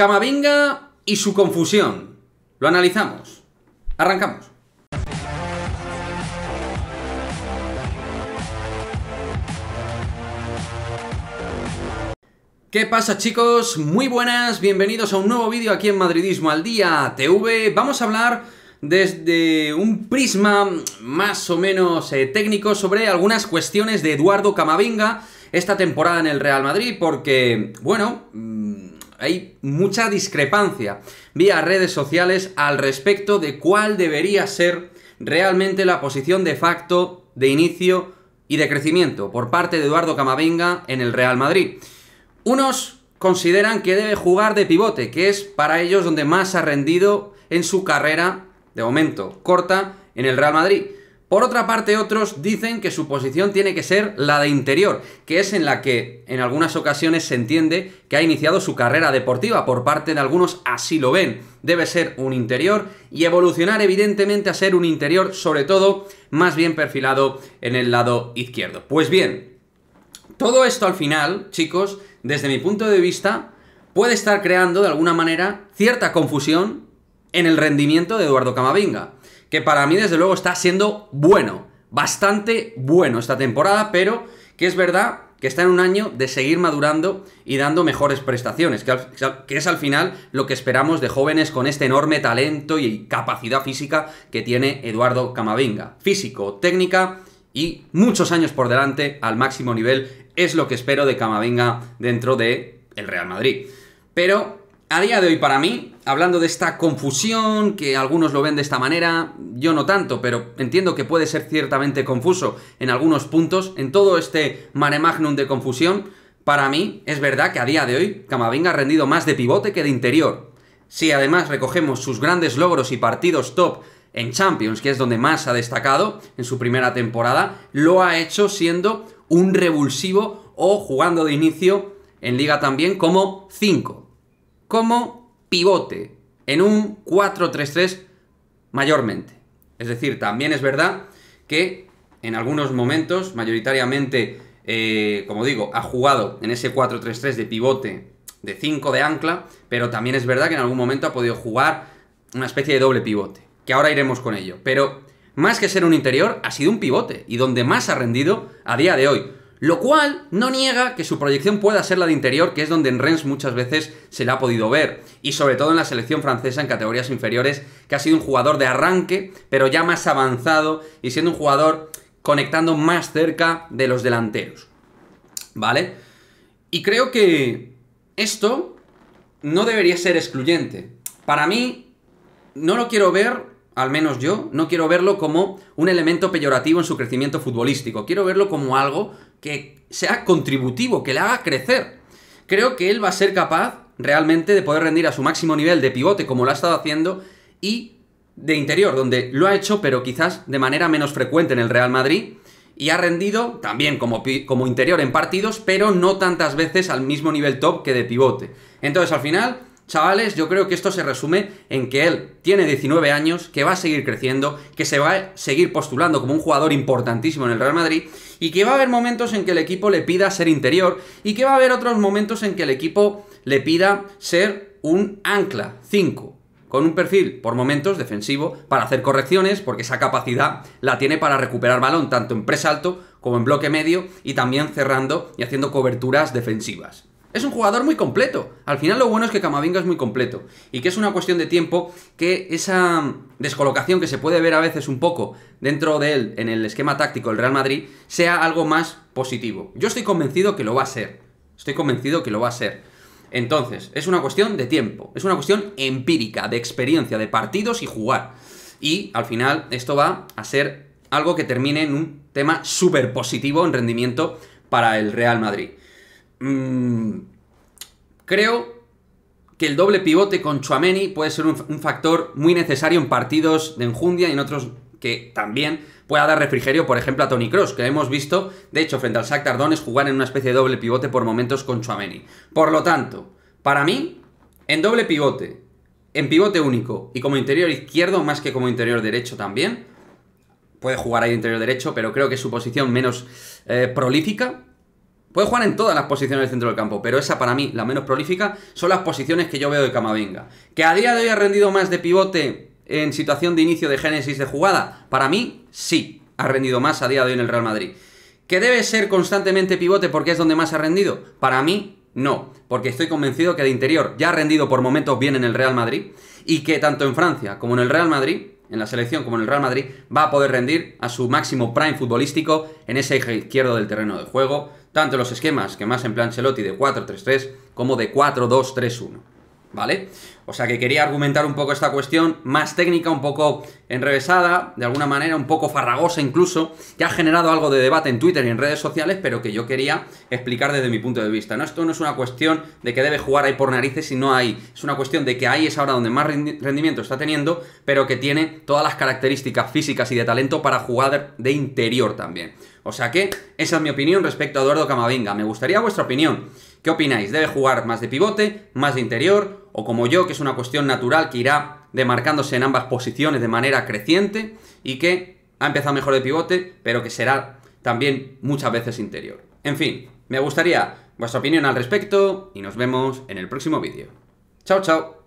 Camavinga y su confusión. Lo analizamos. Arrancamos. ¿Qué pasa chicos? Muy buenas, bienvenidos a un nuevo vídeo aquí en Madridismo al Día TV. Vamos a hablar desde un prisma más o menos eh, técnico sobre algunas cuestiones de Eduardo Camavinga esta temporada en el Real Madrid porque, bueno, hay mucha discrepancia vía redes sociales al respecto de cuál debería ser realmente la posición de facto de inicio y de crecimiento por parte de Eduardo Camavinga en el Real Madrid. Unos consideran que debe jugar de pivote, que es para ellos donde más ha rendido en su carrera, de momento corta, en el Real Madrid. Por otra parte, otros dicen que su posición tiene que ser la de interior, que es en la que en algunas ocasiones se entiende que ha iniciado su carrera deportiva, por parte de algunos así lo ven. Debe ser un interior y evolucionar evidentemente a ser un interior, sobre todo más bien perfilado en el lado izquierdo. Pues bien, todo esto al final, chicos, desde mi punto de vista, puede estar creando de alguna manera cierta confusión en el rendimiento de Eduardo Camavinga que para mí desde luego está siendo bueno, bastante bueno esta temporada, pero que es verdad que está en un año de seguir madurando y dando mejores prestaciones, que, es al final lo que esperamos de jóvenes con este enorme talento y capacidad física que tiene Eduardo Camavinga. Físico, técnica y muchos años por delante al máximo nivel es lo que espero de Camavinga dentro de el Real Madrid. Pero a día de hoy para mí, hablando de esta confusión, que algunos lo ven de esta manera, yo no tanto, pero entiendo que puede ser ciertamente confuso en algunos puntos, en todo este mare magnum de confusión, para mí es verdad que a día de hoy Camavinga ha rendido más de pivote que de interior. Si además recogemos sus grandes logros y partidos top en Champions, que es donde más ha destacado en su primera temporada, lo ha hecho siendo un revulsivo o jugando de inicio en liga también como 5 como pivote en un 4-3-3 mayormente. Es decir, también es verdad que en algunos momentos, mayoritariamente, eh, como digo, ha jugado en ese 4-3-3 de pivote de 5 de ancla, pero también es verdad que en algún momento ha podido jugar una especie de doble pivote, que ahora iremos con ello. Pero más que ser un interior, ha sido un pivote, y donde más ha rendido a día de hoy. Lo cual no niega que su proyección pueda ser la de interior, que es donde en Rennes muchas veces se la ha podido ver, y sobre todo en la selección francesa en categorías inferiores, que ha sido un jugador de arranque, pero ya más avanzado y siendo un jugador conectando más cerca de los delanteros. ¿Vale? Y creo que esto no debería ser excluyente. Para mí, no lo quiero ver al menos yo, no quiero verlo como un elemento peyorativo en su crecimiento futbolístico. Quiero verlo como algo que sea contributivo, que le haga crecer. Creo que él va a ser capaz realmente de poder rendir a su máximo nivel de pivote como lo ha estado haciendo y de interior, donde lo ha hecho pero quizás de manera menos frecuente en el Real Madrid y ha rendido también como, como interior en partidos, pero no tantas veces al mismo nivel top que de pivote. Entonces al final Chavales, yo creo que esto se resume en que él tiene 19 años, que va a seguir creciendo, que se va a seguir postulando como un jugador importantísimo en el Real Madrid y que va a haber momentos en que el equipo le pida ser interior y que va a haber otros momentos en que el equipo le pida ser un ancla 5, con un perfil por momentos defensivo para hacer correcciones, porque esa capacidad la tiene para recuperar balón tanto en presalto como en bloque medio y también cerrando y haciendo coberturas defensivas. Es un jugador muy completo. Al final lo bueno es que Camavinga es muy completo y que es una cuestión de tiempo que esa descolocación que se puede ver a veces un poco dentro de él en el esquema táctico del Real Madrid sea algo más positivo. Yo estoy convencido que lo va a ser. Estoy convencido que lo va a ser. Entonces, es una cuestión de tiempo, es una cuestión empírica, de experiencia, de partidos y jugar. Y al final esto va a ser algo que termine en un tema súper positivo en rendimiento para el Real Madrid. Mm, creo que el doble pivote con Chuameni puede ser un, factor muy necesario en partidos de enjundia y en otros que también pueda dar refrigerio, por ejemplo, a Tony Cross, que hemos visto, de hecho, frente al Sac Tardones, jugar en una especie de doble pivote por momentos con Chuameni. Por lo tanto, para mí, en doble pivote, en pivote único y como interior izquierdo, más que como interior derecho también, puede jugar ahí interior derecho, pero creo que es su posición menos eh, prolífica. Puede jugar en todas las posiciones del centro del campo, pero esa para mí, la menos prolífica, son las posiciones que yo veo de Camavinga. Que a día de hoy ha rendido más de pivote en situación de inicio de génesis de jugada, para mí sí, ha rendido más a día de hoy en el Real Madrid. ¿Que debe ser constantemente pivote porque es donde más ha rendido? Para mí no, porque estoy convencido que de interior ya ha rendido por momentos bien en el Real Madrid y que tanto en Francia como en el Real Madrid en la selección como en el Real Madrid, va a poder rendir a su máximo prime futbolístico en ese eje izquierdo del terreno de juego, tanto en los esquemas que más en plan Celotti de 4-3-3 como de 4-2-3-1. ¿vale? O sea que quería argumentar un poco esta cuestión más técnica, un poco enrevesada, de alguna manera, un poco farragosa incluso, que ha generado algo de debate en Twitter y en redes sociales, pero que yo quería explicar desde mi punto de vista. ¿no? Esto no es una cuestión de que debe jugar ahí por narices y no ahí. Es una cuestión de que ahí es ahora donde más rendimiento está teniendo, pero que tiene todas las características físicas y de talento para jugar de interior también. O sea que esa es mi opinión respecto a Eduardo Camavinga. Me gustaría vuestra opinión. ¿Qué opináis? ¿Debe jugar más de pivote, más de interior o como yo, que es una cuestión natural que irá demarcándose en ambas posiciones de manera creciente y que ha empezado mejor de pivote, pero que será también muchas veces interior? En fin, me gustaría vuestra opinión al respecto y nos vemos en el próximo vídeo. Chao, chao.